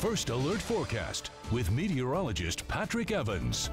First Alert Forecast with meteorologist Patrick Evans.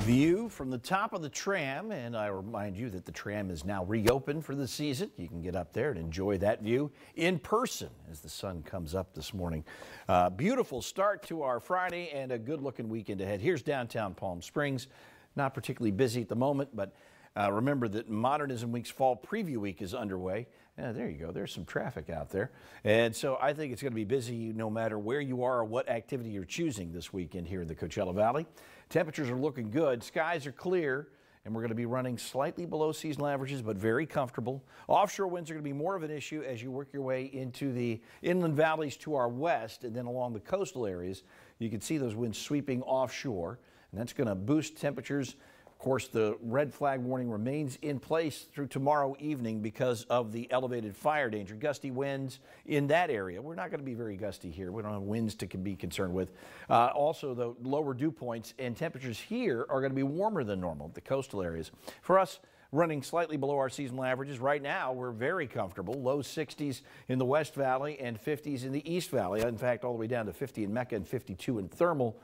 View from the top of the tram, and I remind you that the tram is now reopened for the season. You can get up there and enjoy that view in person as the sun comes up this morning. Uh, beautiful start to our Friday and a good looking weekend ahead. Here's downtown Palm Springs. Not particularly busy at the moment, but uh, remember that Modernism Week's fall preview week is underway. Yeah, there you go. There's some traffic out there. And so I think it's going to be busy no matter where you are or what activity you're choosing this weekend here in the Coachella Valley. Temperatures are looking good. Skies are clear and we're going to be running slightly below seasonal averages, but very comfortable. Offshore winds are going to be more of an issue as you work your way into the inland valleys to our west and then along the coastal areas. You can see those winds sweeping offshore, and that's going to boost temperatures course, the red flag warning remains in place through tomorrow evening because of the elevated fire danger. Gusty winds in that area. We're not going to be very gusty here. We don't have winds to be concerned with. Uh, also, the lower dew points and temperatures here are going to be warmer than normal, the coastal areas. For us, running slightly below our seasonal averages. Right now, we're very comfortable. Low 60s in the West Valley and 50s in the East Valley. In fact, all the way down to 50 in Mecca and 52 in Thermal.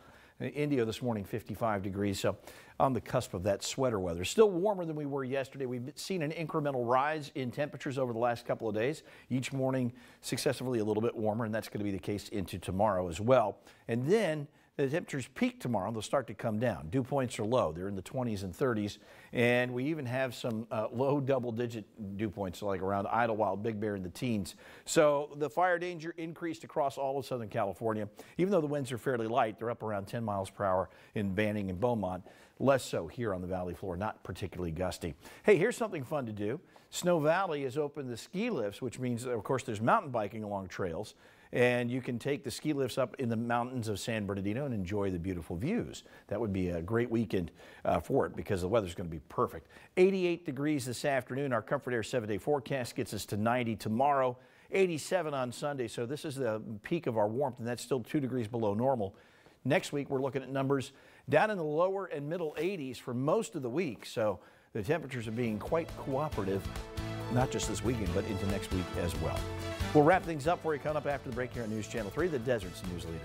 India this morning, 55 degrees, so on the cusp of that sweater weather. Still warmer than we were yesterday. We've seen an incremental rise in temperatures over the last couple of days. Each morning, successively a little bit warmer, and that's going to be the case into tomorrow as well. And then the temperatures peak tomorrow. They'll start to come down. Dew points are low. They're in the 20s and 30s. And we even have some uh, low double digit dew points like around Idlewild, Big Bear in the teens. So the fire danger increased across all of Southern California. Even though the winds are fairly light, they're up around 10 miles per hour in Banning and Beaumont. Less so here on the valley floor, not particularly gusty. Hey, here's something fun to do. Snow Valley has opened the ski lifts, which means, of course, there's mountain biking along trails and you can take the ski lifts up in the mountains of San Bernardino and enjoy the beautiful views. That would be a great weekend uh, for it because the weather's going to be perfect. 88 degrees this afternoon. Our Comfort Air seven day forecast gets us to 90 tomorrow, 87 on Sunday. So this is the peak of our warmth, and that's still two degrees below normal. Next week, we're looking at numbers down in the lower and middle 80s for most of the week. So the temperatures are being quite cooperative not just this weekend, but into next week as well. We'll wrap things up for you coming up after the break here on News Channel 3, the Desert's News Leader.